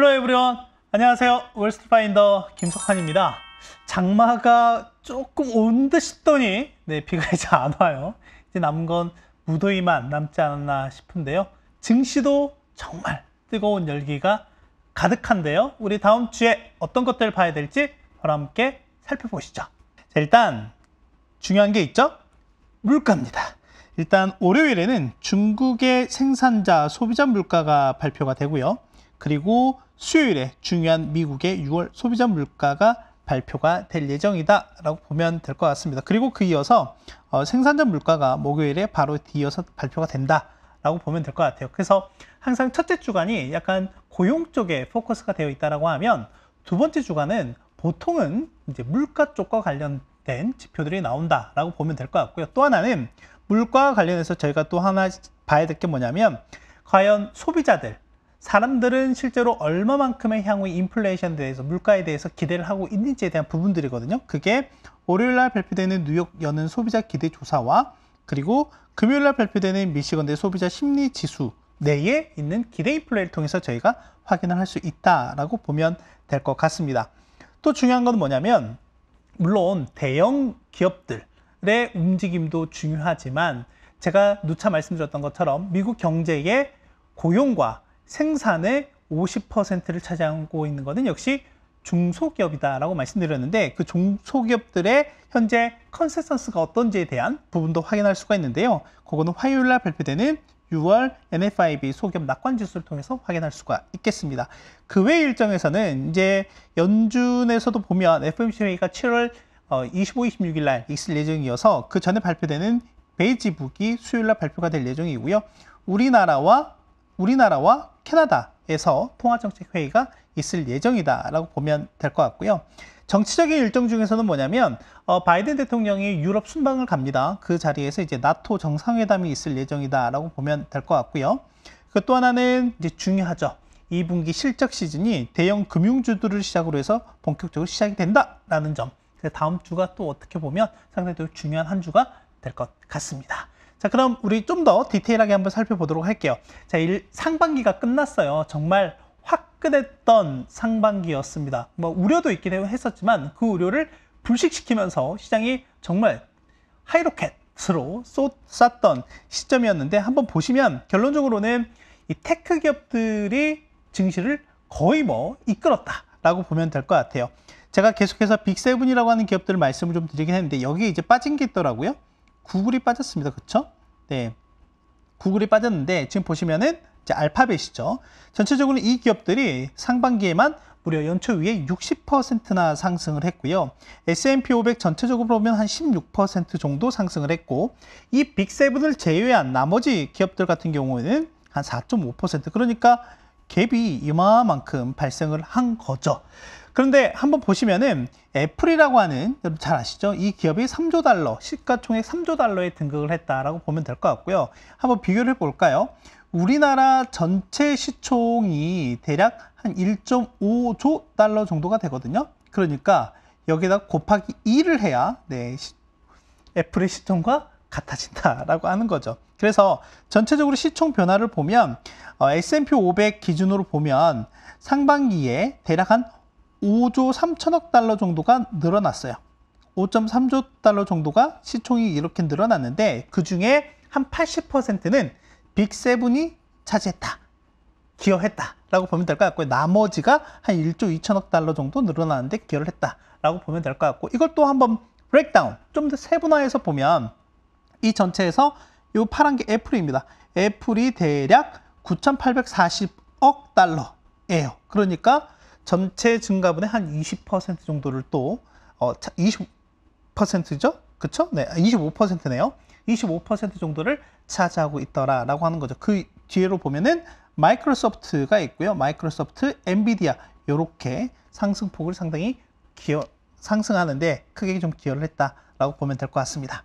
헬로 에브리온 안녕하세요 월스트파인더 김석환입니다 장마가 조금 온 듯 싶더니 네, 비가 이제 안 와요 이제 남은 건 무더위만 남지 않았나 싶은데요 증시도 정말 뜨거운 열기가 가득한데요 우리 다음 주에 어떤 것들을 봐야 될지 바로 함께 살펴보시죠 자, 일단 중요한 게 있죠 물가입니다 일단 월요일에는 중국의 생산자 소비자 물가가 발표가 되고요 그리고 수요일에 중요한 미국의 6월 소비자 물가가 발표가 될 예정이다 라고 보면 될 것 같습니다 그리고 그 이어서 어, 생산자 물가가 목요일에 바로 뒤어서 발표가 된다 라고 보면 될 것 같아요 그래서 항상 첫째 주간이 약간 고용 쪽에 포커스가 되어 있다라고 하면 두 번째 주간은 보통은 이제 물가 쪽과 관련된 지표들이 나온다라고 보면 될 것 같고요 또 하나는 물가와 관련해서 저희가 또 하나 봐야 될 게 뭐냐면 과연 소비자들 사람들은 실제로 얼마만큼의 향후 인플레이션에 대해서 물가에 대해서 기대를 하고 있는지에 대한 부분들이거든요. 그게 월요일날 발표되는 뉴욕 여는 소비자 기대 조사와 그리고 금요일날 발표되는 미시건대 소비자 심리 지수 내에 있는 기대 인플레이를 통해서 저희가 확인을 할 수 있다라고 보면 될 것 같습니다. 또 중요한 건 뭐냐면 물론 대형 기업들의 움직임도 중요하지만 제가 누차 말씀드렸던 것처럼 미국 경제의 고용과 생산의 50%를 차지하고 있는 것은 역시 중소기업이다라고 말씀드렸는데 그 중소기업들의 현재 컨센서스가 어떤지에 대한 부분도 확인할 수가 있는데요. 그거는 화요일 날 발표되는 6월 NFIB 소기업 낙관 지수를 통해서 확인할 수가 있겠습니다. 그 외 일정에서는 이제 연준에서도 보면 f m c 회의가 7월 25, 26일 날 있을 예정이어서 그 전에 발표되는 베이지북이 수요일 날 발표가 될 예정이고요. 우리나라와 우리나라와 캐나다에서 통화정책회의가 있을 예정이다라고 보면 될 것 같고요. 정치적인 일정 중에서는 뭐냐면 어, 바이든 대통령이 유럽 순방을 갑니다. 그 자리에서 이제 나토 정상회담이 있을 예정이다라고 보면 될 것 같고요. 그 또 하나는 이제 중요하죠. 2분기 실적 시즌이 대형 금융주들을 시작으로 해서 본격적으로 시작이 된다라는 점. 다음 주가 또 어떻게 보면 상당히 중요한 한 주가 될 것 같습니다. 자 그럼 우리 좀 더 디테일하게 한번 살펴보도록 할게요 자 일, 상반기가 끝났어요 정말 화끈했던 상반기였습니다 뭐 우려도 있긴 했었지만 그 우려를 불식시키면서 시장이 정말 하이로켓으로 쏟았던 시점이었는데 한번 보시면 결론적으로는 이 테크 기업들이 증시를 거의 뭐 이끌었다 라고 보면 될 것 같아요 제가 계속해서 빅세븐이라고 하는 기업들 을 말씀을 좀 드리긴 했는데 여기에 이제 빠진 게 있더라고요 구글이 빠졌습니다. 그쵸? 네. 구글이 빠졌는데 지금 보시면은 이제 알파벳이죠. 전체적으로 이 기업들이 상반기에만 무려 연초 위에 60%나 상승을 했고요. S&P 500 전체적으로 보면 한 16% 정도 상승을 했고 이 빅세븐을 제외한 나머지 기업들 같은 경우에는 한 4.5% 그러니까 갭이 이만큼 발생을 한 거죠. 그런데 한번 보시면은 애플이라고 하는 여러분 잘 아시죠? 이 기업이 3조 달러, 시가총액 3조 달러에 등극을 했다라고 보면 될 것 같고요. 한번 비교를 해볼까요? 우리나라 전체 시총이 대략 한 1.5조 달러 정도가 되거든요. 그러니까 여기다 곱하기 2를 해야 네, 애플의 시총과 같아진다라고 하는 거죠. 그래서 전체적으로 시총 변화를 보면 어, S&P 500 기준으로 보면 상반기에 대략 한 5조 3천억 달러 정도가 늘어났어요. 5.3조 달러 정도가 시총이 이렇게 늘어났는데 그 중에 한 80%는 빅세븐이 차지했다. 기여했다라고 보면 될 것 같고요. 나머지가 한 1조 2천억 달러 정도 늘어나는데 기여를 했다라고 보면 될 것 같고 이걸 또 한번 브렉다운 좀 더 세분화해서 보면 이 전체에서 이 파란 게 애플입니다. 애플이 대략 9,840억 달러예요. 그러니까 전체 증가분의 한 20% 정도를 또 어, 20%죠? 그쵸? 네, 25%네요. 25% 정도를 차지하고 있더라라고 하는 거죠. 그 뒤로 보면은 마이크로소프트가 있고요. 마이크로소프트, 엔비디아 이렇게 상승폭을 상당히 기여, 상승하는데 크게 좀 기여를 했다라고 보면 될 것 같습니다.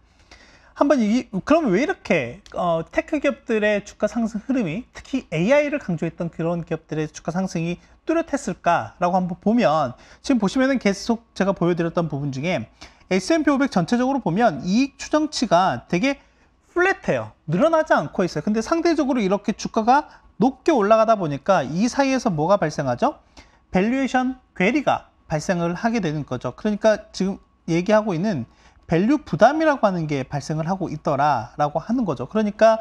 한번 이, 그러면왜 이렇게 어, 테크 기업들의 주가 상승 흐름이 특히 AI를 강조했던 그런 기업들의 주가 상승이 뚜렷했을까라고 한번 보면 지금 보시면은 계속 제가 보여드렸던 부분 중에 S&P 500 전체적으로 보면 이익 추정치가 되게 플랫해요. 늘어나지 않고 있어요. 근데 상대적으로 이렇게 주가가 높게 올라가다 보니까 이 사이에서 뭐가 발생하죠? 밸류에이션 괴리가 발생을 하게 되는 거죠. 그러니까 지금 얘기하고 있는 밸류 부담이라고 하는 게 발생을 하고 있더라라고 하는 거죠. 그러니까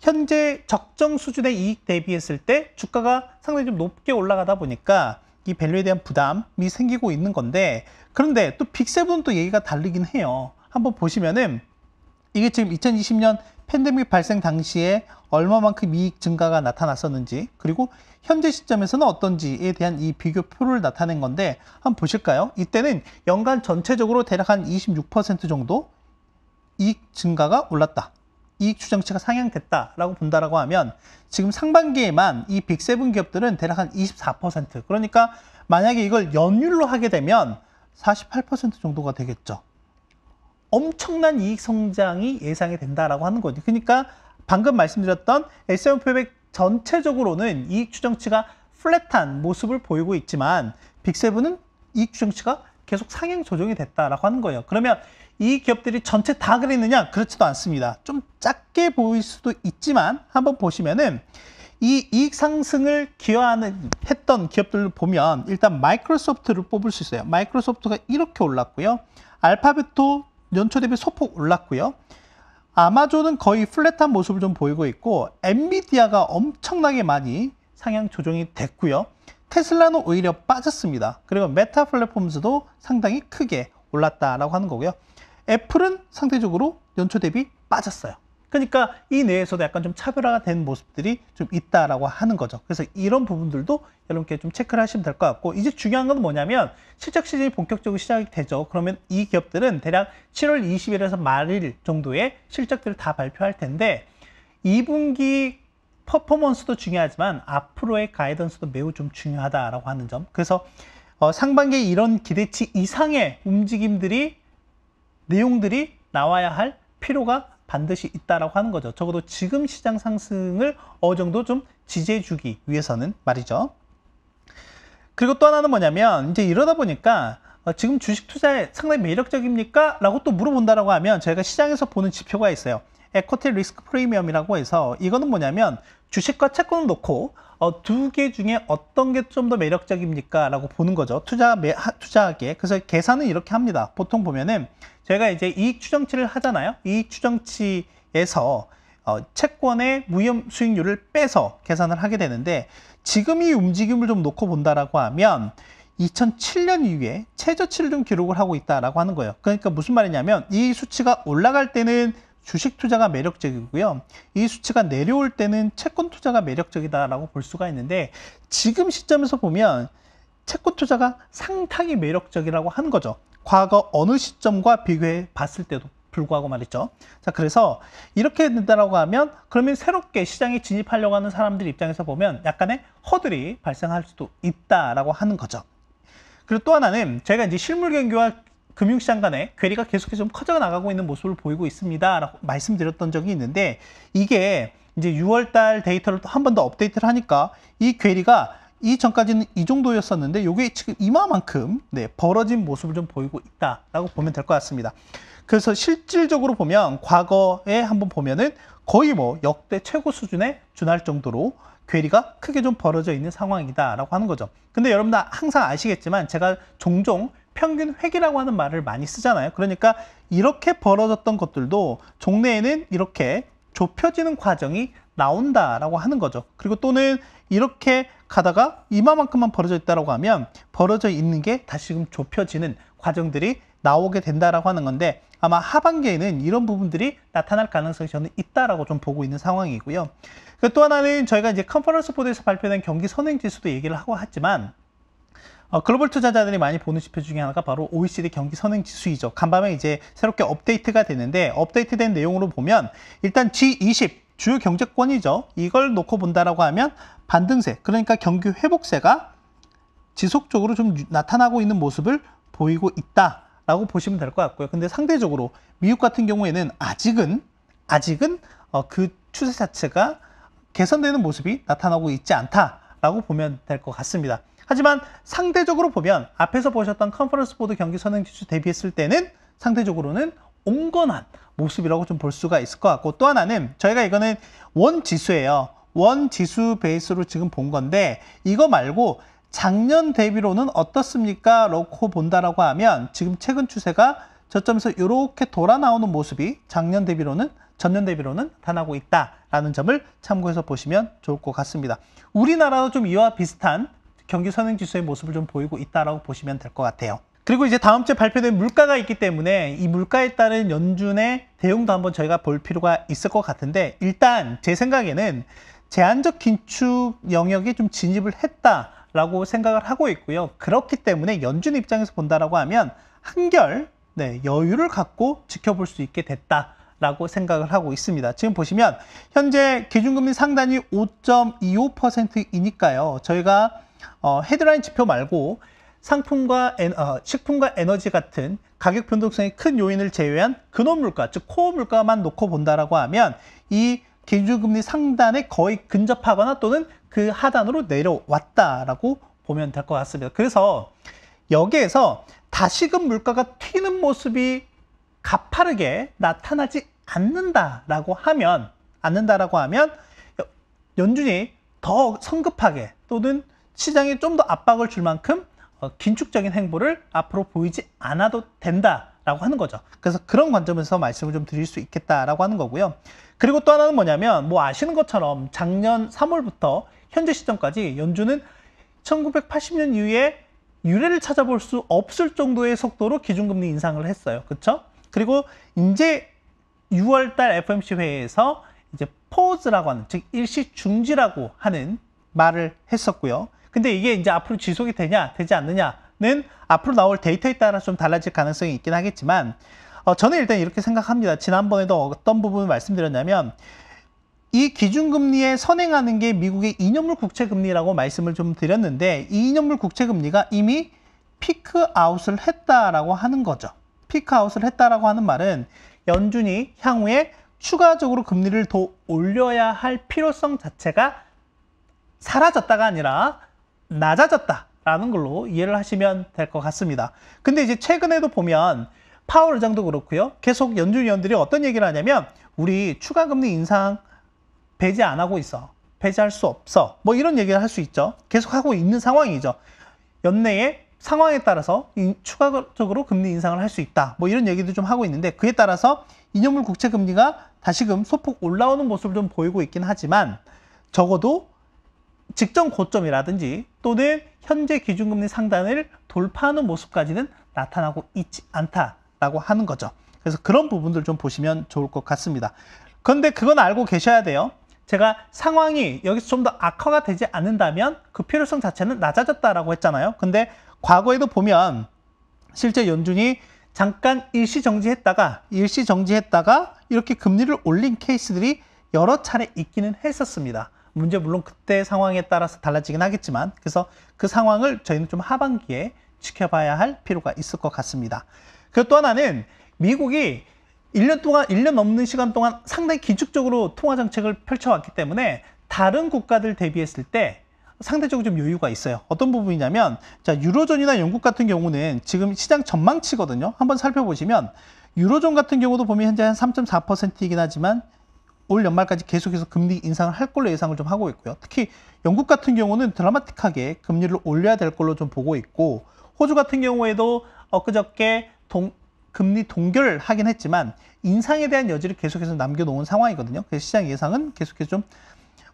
현재 적정 수준의 이익 대비했을 때 주가가 상당히 좀 높게 올라가다 보니까 이 밸류에 대한 부담이 생기고 있는 건데 그런데 또 빅세븐 도 얘기가 다르긴 해요. 한번 보시면은 이게 지금 2020년 팬데믹 발생 당시에 얼마만큼 이익 증가가 나타났었는지 그리고 현재 시점에서는 어떤지에 대한 이 비교표를 나타낸 건데 한번 보실까요? 이때는 연간 전체적으로 대략 한 26% 정도 이익 증가가 올랐다. 이익 추정치가 상향됐다라고 본다라고 하면 지금 상반기에만 이 빅세븐 기업들은 대략 한 24% 그러니까 만약에 이걸 연율로 하게 되면 48% 정도가 되겠죠. 엄청난 이익 성장이 예상이 된다라고 하는 거죠. 그러니까 방금 말씀드렸던 S&P 500 전체적으로는 이익 추정치가 플랫한 모습을 보이고 있지만 빅세븐은 이익 추정치가 계속 상향 조정이 됐다라고 하는 거예요. 그러면 이 기업들이 전체 다 그랬느냐? 그렇지도 않습니다. 좀 작게 보일 수도 있지만 한번 보시면은 이 이익 상승을 기여하는 했던 기업들을 보면 일단 마이크로소프트를 뽑을 수 있어요. 마이크로소프트가 이렇게 올랐고요. 알파벳도 연초 대비 소폭 올랐고요. 아마존은 거의 플랫한 모습을 좀 보이고 있고 엔비디아가 엄청나게 많이 상향 조정이 됐고요. 테슬라는 오히려 빠졌습니다. 그리고 메타 플랫폼즈도 상당히 크게 올랐다라고 하는 거고요. 애플은 상대적으로 연초 대비 빠졌어요. 그러니까 이 내에서도 약간 좀 차별화가 된 모습들이 좀 있다라고 하는 거죠. 그래서 이런 부분들도 여러분께 좀 체크를 하시면 될 것 같고 이제 중요한 건 뭐냐면 실적 시즌이 본격적으로 시작이 되죠. 그러면 이 기업들은 대략 7월 20일에서 말일 정도에 실적들을 다 발표할 텐데 2분기 퍼포먼스도 중요하지만 앞으로의 가이던스도 매우 좀 중요하다라고 하는 점. 그래서 어, 상반기에 이런 기대치 이상의 움직임들이 내용들이 나와야 할 필요가 반드시 있다라고 하는 거죠. 적어도 지금 시장 상승을 어느 정도 좀 지지해 주기 위해서는 말이죠. 그리고 또 하나는 뭐냐면 이제 이러다 보니까 어, 지금 주식 투자에 상당히 매력적입니까? 라고 또 물어본다라고 하면 저희가 시장에서 보는 지표가 있어요. 에코티 리스크 프리미엄이라고 해서 이거는 뭐냐면 주식과 채권을 놓고 어, 두개 중에 어떤 게 좀 더 매력적입니까? 라고 보는 거죠. 투자, 매, 하, 투자하기에. 그래서 계산은 이렇게 합니다. 보통 보면은 제가 이제 이익 추정치를 하잖아요. 이익 추정치에서 어, 채권의 무위 수익률을 빼서 계산을 하게 되는데 지금 이 움직임을 좀 놓고 본다라고 하면 2007년 이후에 최저치를 좀 기록을 하고 있다라고 하는 거예요. 그러니까 무슨 말이냐면 이 수치가 올라갈 때는 주식 투자가 매력적이고요. 이 수치가 내려올 때는 채권 투자가 매력적이다라고 볼 수가 있는데 지금 시점에서 보면 채권 투자가 상당히 매력적이라고 하는 거죠. 과거 어느 시점과 비교해 봤을 때도 불구하고 말이죠. 자, 그래서 이렇게 된다라고 하면 그러면 새롭게 시장에 진입하려고 하는 사람들 입장에서 보면 약간의 허들이 발생할 수도 있다라고 하는 거죠. 그리고 또 하나는 제가 이제 실물 경기와 금융시장 간의 괴리가 계속해서 좀 커져 나가고 있는 모습을 보이고 있습니다. 라고 말씀드렸던 적이 있는데 이게 이제 6월달 데이터를 또 한 번 더 업데이트를 하니까 이 괴리가 이 전까지는 이 정도였었는데 이게 지금 이마만큼 네, 벌어진 모습을 좀 보이고 있다라고 보면 될 것 같습니다. 그래서 실질적으로 보면 과거에 한번 보면은 거의 뭐 역대 최고 수준에 준할 정도로 괴리가 크게 좀 벌어져 있는 상황이다라고 하는 거죠. 근데 여러분들 항상 아시겠지만 제가 종종 평균 획이라고 하는 말을 많이 쓰잖아요. 그러니까 이렇게 벌어졌던 것들도 종래에는 이렇게 좁혀지는 과정이 나온다라고 하는 거죠. 그리고 또는 이렇게 가다가 이마만큼만 벌어져 있다라고 하면 벌어져 있는 게 다시금 좁혀지는 과정들이 나오게 된다라고 하는 건데 아마 하반기에는 이런 부분들이 나타날 가능성이 저는 있다라고 좀 보고 있는 상황이고요. 그 또 하나는 저희가 이제 컨퍼런스 보드에서 발표된 경기 선행 지수도 얘기를 하고 하지만 어, 글로벌 투자자들이 많이 보는 지표 중에 하나가 바로 OECD 경기 선행 지수이죠. 간밤에 이제 새롭게 업데이트가 되는데 업데이트된 내용으로 보면 일단 G20 주요 경제권이죠. 이걸 놓고 본다라고 하면 반등세, 그러니까 경기 회복세가 지속적으로 좀 나타나고 있는 모습을 보이고 있다라고 보시면 될 것 같고요. 근데 상대적으로 미국 같은 경우에는 아직은 아직은 어, 그 추세 자체가 개선되는 모습이 나타나고 있지 않다라고 보면 될 것 같습니다. 하지만 상대적으로 보면 앞에서 보셨던 컨퍼런스 보드 경기 선행 지수 대비했을 때는 상대적으로는 온건한 모습이라고 좀 볼 수가 있을 것 같고 또 하나는 저희가 이거는 원 지수예요. 원 지수 베이스로 지금 본 건데 이거 말고 작년 대비로는 어떻습니까? 라고 본다라고 하면 지금 최근 추세가 저점에서 이렇게 돌아 나오는 모습이 작년 대비로는 전년 대비로는 변하고 있다라는 점을 참고해서 보시면 좋을 것 같습니다. 우리나라도 좀 이와 비슷한 경기 선행 지수의 모습을 좀 보이고 있다라고 보시면 될 것 같아요. 그리고 이제 다음 주에 발표된 물가가 있기 때문에 이 물가에 따른 연준의 대응도 한번 저희가 볼 필요가 있을 것 같은데 일단 제 생각에는 제한적 긴축 영역에 좀 진입을 했다라고 생각을 하고 있고요. 그렇기 때문에 연준 입장에서 본다라고 하면 한결 네, 여유를 갖고 지켜볼 수 있게 됐다. 라고 생각을 하고 있습니다. 지금 보시면 현재 기준금리 상단이 5.25%이니까요. 저희가 어, 헤드라인 지표 말고 상품과 에너, 어, 식품과 에너지 같은 가격 변동성이 큰 요인을 제외한 근원 물가, 즉 코어 물가만 놓고 본다라고 하면 이 기준금리 상단에 거의 근접하거나 또는 그 하단으로 내려왔다라고 보면 될 것 같습니다. 그래서 여기에서 다시금 물가가 튀는 모습이 가파르게 나타나지 않는다라고 하면 않는다라고 하면 연준이 더 성급하게 또는 시장에 좀 더 압박을 줄 만큼 어, 긴축적인 행보를 앞으로 보이지 않아도 된다라고 하는 거죠. 그래서 그런 관점에서 말씀을 좀 드릴 수 있겠다라고 하는 거고요. 그리고 또 하나는 뭐냐면 뭐 아시는 것처럼 작년 3월부터 현재 시점까지 연준은 1980년 이후에 유례를 찾아볼 수 없을 정도의 속도로 기준금리 인상을 했어요. 그렇죠? 그리고 이제 6월달 FOMC 회의에서 이제 포즈라고 하는 즉 일시 중지라고 하는 말을 했었고요. 근데 이게 이제 앞으로 지속이 되냐 되지 않느냐는 앞으로 나올 데이터에 따라 좀 달라질 가능성이 있긴 하겠지만 어, 저는 일단 이렇게 생각합니다. 지난번에도 어떤 부분을 말씀드렸냐면 이 기준금리에 선행하는 게 미국의 이념물 국채금리라고 말씀을 좀 드렸는데 이 이념물 국채금리가 이미 피크아웃을 했다라고 하는 거죠. 피크아웃을 했다라고 하는 말은 연준이 향후에 추가적으로 금리를 더 올려야 할 필요성 자체가 사라졌다가 아니라 낮아졌다 라는 걸로 이해를 하시면 될 것 같습니다 근데 이제 최근에도 보면 파월 의장도 그렇고요 계속 연준 위원들이 어떤 얘기를 하냐면 우리 추가 금리 인상 배제 안 하고 있어 배제할 수 없어 뭐 이런 얘기를 할 수 있죠 계속 하고 있는 상황이죠 연내에 상황에 따라서 추가적으로 금리 인상을 할 수 있다 뭐 이런 얘기도 좀 하고 있는데 그에 따라서 이념물 국채 금리가 다시금 소폭 올라오는 모습을 좀 보이고 있긴 하지만 적어도 직전 고점이라든지 또는 현재 기준금리 상단을 돌파하는 모습까지는 나타나고 있지 않다라고 하는 거죠. 그래서 그런 부분들 좀 보시면 좋을 것 같습니다. 그런데 그건 알고 계셔야 돼요. 제가 상황이 여기서 좀 더 악화가 되지 않는다면 그 필요성 자체는 낮아졌다라고 했잖아요. 근데 과거에도 보면 실제 연준이 잠깐 일시 정지했다가 일시 정지했다가 이렇게 금리를 올린 케이스들이 여러 차례 있기는 했었습니다. 문제 물론 그때 상황에 따라서 달라지긴 하겠지만 그래서 그 상황을 저희는 좀 하반기에 지켜봐야 할 필요가 있을 것 같습니다. 그리고 또 하나는 미국이 1년 동안 1년 넘는 시간 동안 상당히 기축적으로 통화 정책을 펼쳐왔기 때문에 다른 국가들 대비했을 때 상대적으로 좀 여유가 있어요. 어떤 부분이냐면 자 유로존이나 영국 같은 경우는 지금 시장 전망치거든요. 한번 살펴보시면 유로존 같은 경우도 보면 현재 한 3.4%이긴 하지만 올 연말까지 계속해서 금리 인상을 할 걸로 예상을 좀 하고 있고요. 특히 영국 같은 경우는 드라마틱하게 금리를 올려야 될 걸로 좀 보고 있고 호주 같은 경우에도 엊그저께 동, 금리 동결을 하긴 했지만 인상에 대한 여지를 계속해서 남겨놓은 상황이거든요. 그래서 시장 예상은 계속해서 좀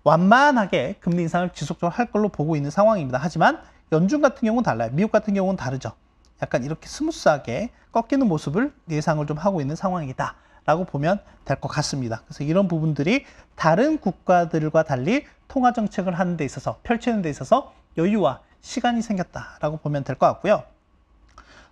완만하게 금리 인상을 지속적으로 할 걸로 보고 있는 상황입니다. 하지만 연준 같은 경우는 달라요. 미국 같은 경우는 다르죠. 약간 이렇게 스무스하게 꺾이는 모습을 예상을 좀 하고 있는 상황이다. 라고 보면 될 것 같습니다. 그래서 이런 부분들이 다른 국가들과 달리 통화 정책을 하는 데 있어서 펼치는 데 있어서 여유와 시간이 생겼다라고 보면 될 것 같고요.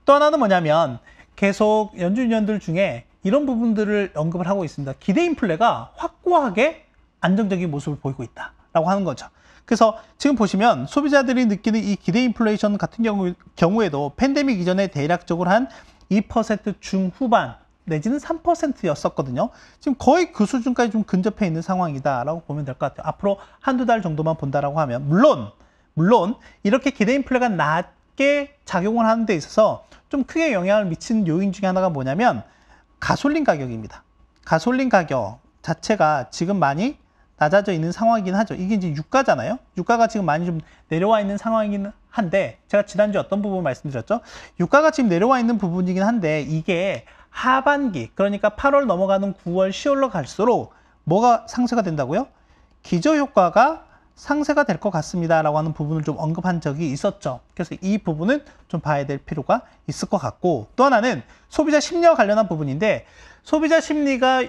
또 하나는 뭐냐면 계속 연준위원들 중에 이런 부분들을 언급을 하고 있습니다. 기대 인플레가 확고하게 안정적인 모습을 보이고 있다라고 하는 거죠. 그래서 지금 보시면 소비자들이 느끼는 이 기대 인플레이션 같은 경우, 경우에도 팬데믹 이전에 대략적으로 한 2% 중후반 내지는 3%였었거든요. 지금 거의 그 수준까지 좀 근접해 있는 상황이다라고 보면 될 것 같아요. 앞으로 한두 달 정도만 본다라고 하면 물론 물론 이렇게 기대 인플레가 낮게 작용을 하는 데 있어서 좀 크게 영향을 미치는 요인 중에 하나가 뭐냐면 가솔린 가격입니다. 가솔린 가격 자체가 지금 많이 낮아져 있는 상황이긴 하죠. 이게 이제 유가잖아요. 유가가 지금 많이 좀 내려와 있는 상황이긴 한데 제가 지난주에 어떤 부분 말씀드렸죠? 유가가 지금 내려와 있는 부분이긴 한데 이게 하반기 그러니까 8월 넘어가는 9월, 10월로 갈수록 뭐가 상쇄가 된다고요? 기저효과가 상쇄가 될 것 같습니다라고 하는 부분을 좀 언급한 적이 있었죠. 그래서 이 부분은 좀 봐야 될 필요가 있을 것 같고 또 하나는 소비자 심리와 관련한 부분인데 소비자 심리가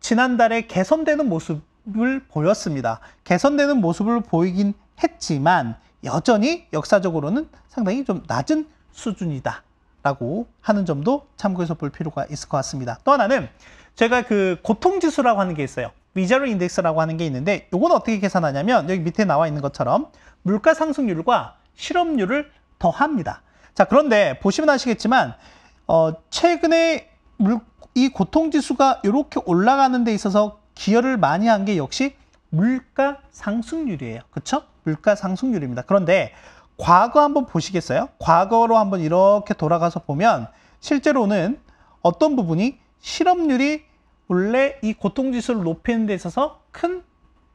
지난달에 개선되는 모습을 보였습니다. 개선되는 모습을 보이긴 했지만 여전히 역사적으로는 상당히 좀 낮은 수준이다. 라고 하는 점도 참고해서 볼 필요가 있을 것 같습니다. 또 하나는 제가 그 고통지수라고 하는 게 있어요. 위자료 인덱스라고 하는 게 있는데 이건 어떻게 계산하냐면 여기 밑에 나와 있는 것처럼 물가 상승률과 실업률을 더합니다. 자 그런데 보시면 아시겠지만 어, 최근에 물, 이 고통지수가 이렇게 올라가는 데 있어서 기여를 많이 한 게 역시 물가 상승률이에요. 그렇죠? 물가 상승률입니다. 그런데 과거 한번 보시겠어요? 과거로 한번 이렇게 돌아가서 보면 실제로는 어떤 부분이 실업률이 원래 이 고통지수를 높이는 데 있어서 큰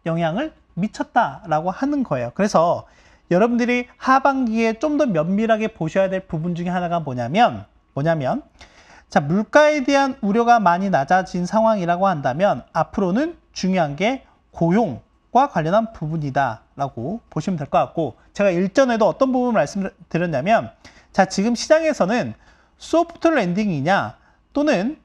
영향을 미쳤다라고 하는 거예요. 그래서 여러분들이 하반기에 좀 더 면밀하게 보셔야 될 부분 중에 하나가 뭐냐면 뭐냐면 자 물가에 대한 우려가 많이 낮아진 상황이라고 한다면 앞으로는 중요한 게 고용과 관련한 부분이다 라고 보시면 될 것 같고 제가 일전에도 어떤 부분 을 말씀드렸냐면 자 지금 시장에서는 소프트 랜딩이냐 또는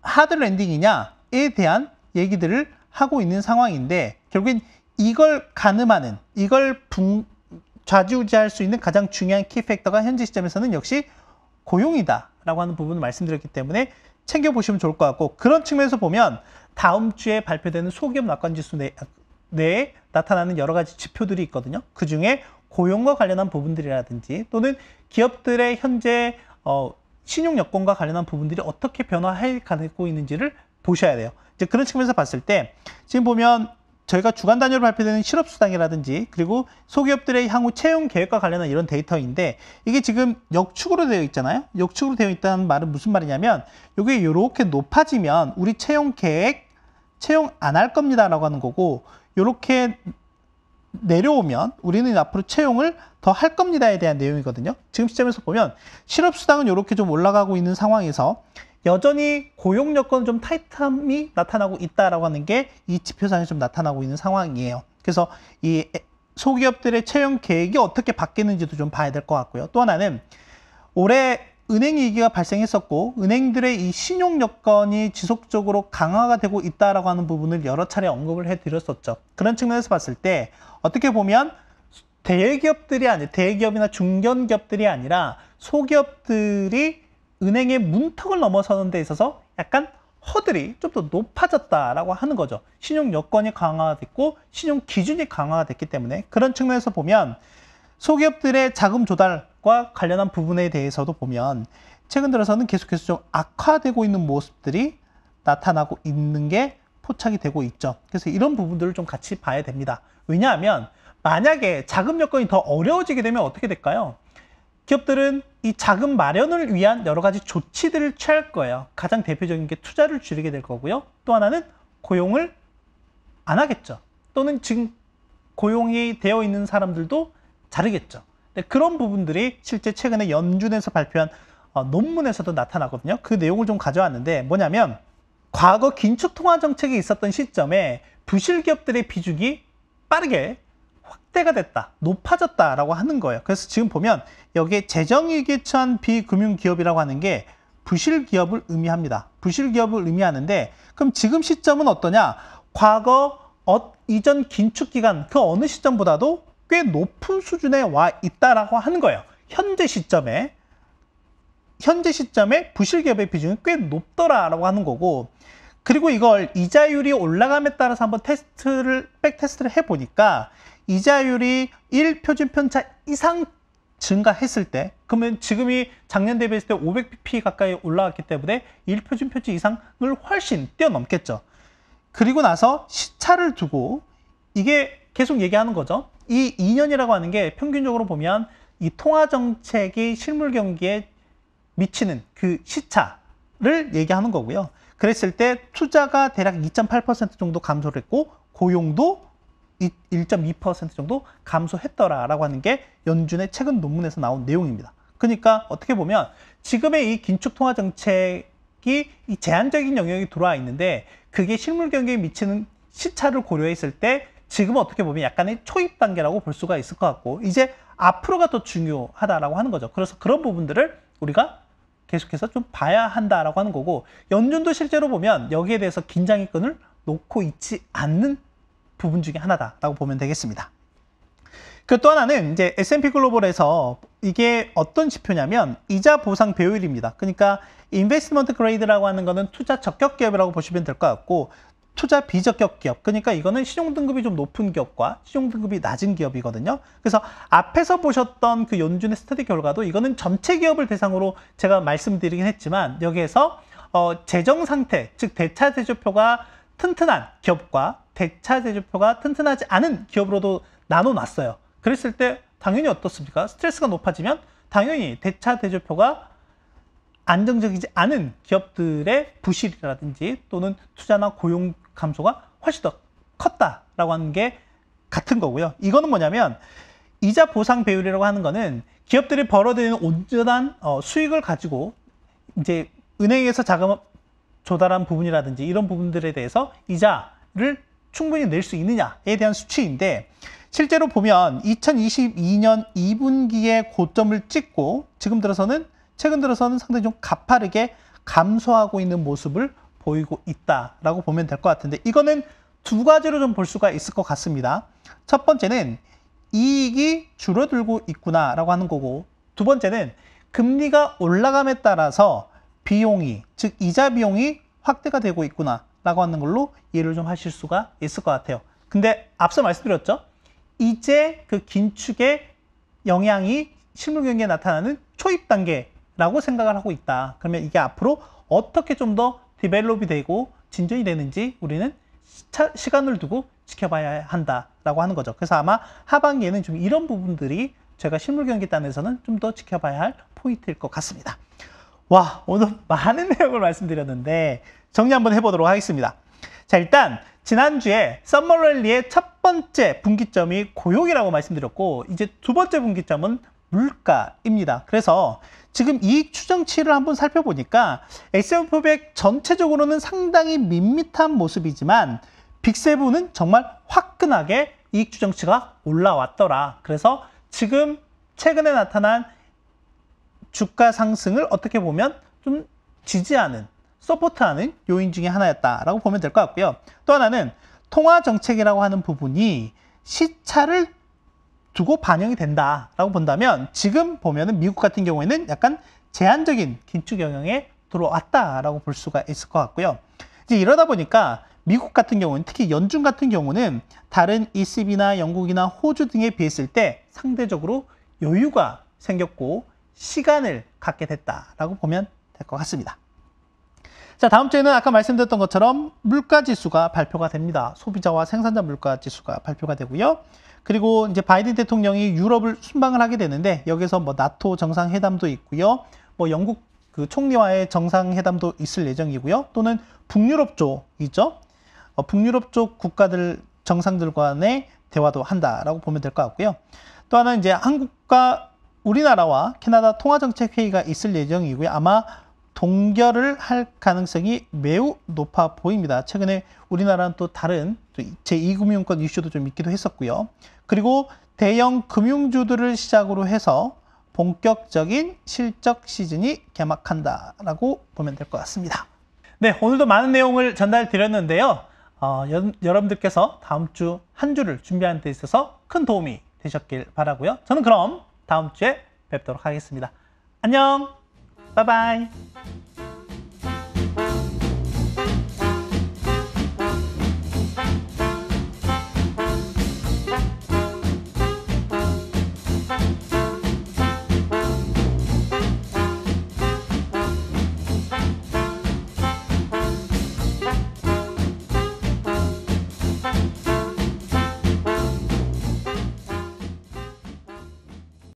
하드 랜딩이냐에 대한 얘기들을 하고 있는 상황인데 결국엔 이걸 가늠하는 이걸 분, 좌지우지할 수 있는 가장 중요한 키팩터가 현재 시점에서는 역시 고용이다 라고 하는 부분을 말씀드렸기 때문에 챙겨보시면 좋을 것 같고 그런 측면에서 보면 다음 주에 발표되는 소기업 낙관지수 내에 네, 나타나는 여러 가지 지표들이 있거든요. 그 중에 고용과 관련한 부분들이라든지 또는 기업들의 현재 어, 신용 여건과 관련한 부분들이 어떻게 변화해 가고 있는지를 보셔야 돼요. 이제 그런 측면에서 봤을 때 지금 보면 저희가 주간 단위로 발표되는 실업 수당이라든지 그리고 소기업들의 향후 채용 계획과 관련한 이런 데이터인데 이게 지금 역축으로 되어 있잖아요. 역축으로 되어 있다는 말은 무슨 말이냐면 이게 이렇게 높아지면 우리 채용 계획 채용 안 할 겁니다라고 하는 거고 이렇게 내려오면 우리는 앞으로 채용을 더 할 겁니다에 대한 내용이거든요. 지금 시점에서 보면 실업수당은 이렇게 좀 올라가고 있는 상황에서 여전히 고용 여건 좀 타이트함이 나타나고 있다라고 하는 게 이 지표상에 좀 나타나고 있는 상황이에요. 그래서 이 소기업들의 채용 계획이 어떻게 바뀌는지도 좀 봐야 될 것 같고요. 또 하나는 올해 은행 위기가 발생했었고 은행들의 이 신용 여건이 지속적으로 강화가 되고 있다라고 하는 부분을 여러 차례 언급을 해드렸었죠. 그런 측면에서 봤을 때 어떻게 보면 대기업들이 아니 대기업이나 중견기업들이 아니라 소기업들이 은행의 문턱을 넘어서는 데 있어서 약간 허들이 좀 더 높아졌다라고 하는 거죠. 신용 여건이 강화됐고 신용 기준이 강화됐기 때문에 그런 측면에서 보면 소기업들의 자금 조달 과 관련한 부분에 대해서도 보면 최근 들어서는 계속해서 좀 악화되고 있는 모습들이 나타나고 있는 게 포착이 되고 있죠. 그래서 이런 부분들을 좀 같이 봐야 됩니다. 왜냐하면 만약에 자금 여건이 더 어려워지게 되면 어떻게 될까요? 기업들은 이 자금 마련을 위한 여러 가지 조치들을 취할 거예요. 가장 대표적인 게 투자를 줄이게 될 거고요. 또 하나는 고용을 안 하겠죠. 또는 지금 고용이 되어 있는 사람들도 자르겠죠. 네, 그런 부분들이 실제 최근에 연준에서 발표한 어, 논문에서도 나타나거든요. 그 내용을 좀 가져왔는데 뭐냐면 과거 긴축 통화 정책이 있었던 시점에 부실 기업들의 비중이 빠르게 확대가 됐다, 높아졌다라고 하는 거예요. 그래서 지금 보면 여기에 재정위기에 처한 비금융 기업이라고 하는 게 부실 기업을 의미합니다. 부실 기업을 의미하는데 그럼 지금 시점은 어떠냐? 과거 어, 이전 긴축 기간 그 어느 시점보다도 꽤 높은 수준에 와 있다라고 하는 거예요. 현재 시점에 현재 시점에 부실기업의 비중이 꽤 높더라라고 하는 거고 그리고 이걸 이자율이 올라감에 따라서 한번 테스트를 백 테스트를 해 보니까 이자율이 1 표준 편차 이상 증가했을 때 그러면 지금이 작년 대비했을 때 500bp 가까이 올라왔기 때문에 1표준 표치 이상을 훨씬 뛰어넘겠죠. 그리고 나서 시차를 두고 이게 계속 얘기하는 거죠. 이 2년이라고 하는 게 평균적으로 보면 이 통화 정책이 실물 경기에 미치는 그 시차를 얘기하는 거고요. 그랬을 때 투자가 대략 2.8% 정도 감소를 했고 고용도 1.2% 정도 감소했더라라고 하는 게 연준의 최근 논문에서 나온 내용입니다. 그러니까 어떻게 보면 지금의 이 긴축 통화 정책이 이 제한적인 영역이 들어와 있는데 그게 실물 경기에 미치는 시차를 고려했을 때 지금 어떻게 보면 약간의 초입 단계라고 볼 수가 있을 것 같고 이제 앞으로가 더 중요하다라고 하는 거죠. 그래서 그런 부분들을 우리가 계속해서 좀 봐야 한다라고 하는 거고 연준도 실제로 보면 여기에 대해서 긴장의 끈을 놓고 있지 않는 부분 중에 하나다라고 보면 되겠습니다. 그 또 하나는 이제 S&P 글로벌에서 이게 어떤 지표냐면 이자 보상 배율입니다. 그러니까 인베스먼트 그레이드라고 하는 거는 투자 적격 기업이라고 보시면 될 것 같고 투자 비적격 기업. 그러니까 이거는 신용등급이 좀 높은 기업과 신용등급이 낮은 기업이거든요. 그래서 앞에서 보셨던 그 연준의 스터디 결과도 이거는 전체 기업을 대상으로 제가 말씀드리긴 했지만 여기에서 어, 재정 상태, 즉 대차 대조표가 튼튼한 기업과 대차 대조표가 튼튼하지 않은 기업으로도 나눠 놨어요. 그랬을 때 당연히 어떻습니까? 스트레스가 높아지면 당연히 대차 대조표가 안정적이지 않은 기업들의 부실이라든지 또는 투자나 고용 감소가 훨씬 더 컸다라고 하는 게 같은 거고요. 이거는 뭐냐면 이자 보상 배율이라고 하는 거는 기업들이 벌어들이는 온전한 어, 수익을 가지고 이제 은행에서 자금 조달한 부분이라든지 이런 부분들에 대해서 이자를 충분히 낼 수 있느냐에 대한 수치인데 실제로 보면 2022년 2분기에 고점을 찍고 지금 들어서는 최근 들어서는 상당히 좀 가파르게 감소하고 있는 모습을 보이고 있다라고 보면 될 것 같은데 이거는 두 가지로 좀 볼 수가 있을 것 같습니다. 첫 번째는 이익이 줄어들고 있구나라고 하는 거고 두 번째는 금리가 올라감에 따라서 비용이 즉 이자 비용이 확대가 되고 있구나라고 하는 걸로 이해를 좀 하실 수가 있을 것 같아요. 근데 앞서 말씀드렸죠. 이제 그 긴축의 영향이 실물 경기에 나타나는 초입 단계라고 생각을 하고 있다. 그러면 이게 앞으로 어떻게 좀더 디벨롭이 되고 진전이 되는지 우리는 시차, 시간을 두고 지켜봐야 한다라고 하는 거죠. 그래서 아마 하반기에는 좀 이런 부분들이 제가 실물 경기단에서는 좀 더 지켜봐야 할 포인트일 것 같습니다. 와, 오늘 많은 내용을 말씀드렸는데 정리 한번 해보도록 하겠습니다. 자, 일단 지난주에 썸머랠리의 첫 번째 분기점이 고용이라고 말씀드렸고 이제 두 번째 분기점은 물가입니다. 그래서 지금 이익 추정치를 한번 살펴보니까 S&P500 전체적으로는 상당히 밋밋한 모습이지만 빅세븐은 정말 화끈하게 이익 추정치가 올라왔더라. 그래서 지금 최근에 나타난 주가 상승을 어떻게 보면 좀 지지하는 서포트하는 요인 중에 하나였다라고 보면 될 것 같고요. 또 하나는 통화 정책이라고 하는 부분이 시차를 두고 반영이 된다라고 본다면 지금 보면은 미국 같은 경우에는 약간 제한적인 긴축 영향에 들어왔다라고 볼 수가 있을 것 같고요. 이제 이러다 보니까 미국 같은 경우는 특히 연준 같은 경우는 다른 ECB나 영국이나 호주 등에 비했을 때 상대적으로 여유가 생겼고 시간을 갖게 됐다라고 보면 될 것 같습니다. 자, 다음 주에는 아까 말씀드렸던 것처럼 물가 지수가 발표가 됩니다. 소비자와 생산자 물가 지수가 발표가 되고요. 그리고 이제 바이든 대통령이 유럽을 순방을 하게 되는데 여기서 뭐 나토 정상회담도 있고요. 뭐 영국 그 총리와의 정상회담도 있을 예정이고요. 또는 북유럽 쪽이죠. 어, 북유럽 쪽 국가들 정상들 간의 대화도 한다라고 보면 될 것 같고요. 또 하나 는 이제 한국과 우리나라와 캐나다 통화정책회의가 있을 예정이고요. 아마 동결을 할 가능성이 매우 높아 보입니다. 최근에 우리나라는 또 다른 제2금융권 이슈도 좀 있기도 했었고요. 그리고 대형 금융주들을 시작으로 해서 본격적인 실적 시즌이 개막한다라고 보면 될 것 같습니다. 네, 오늘도 많은 내용을 전달 드렸는데요. 어, 여, 여러분들께서 다음 주 한 주를 준비하는 데 있어서 큰 도움이 되셨길 바라고요. 저는 그럼 다음 주에 뵙도록 하겠습니다. 안녕, 바이바이.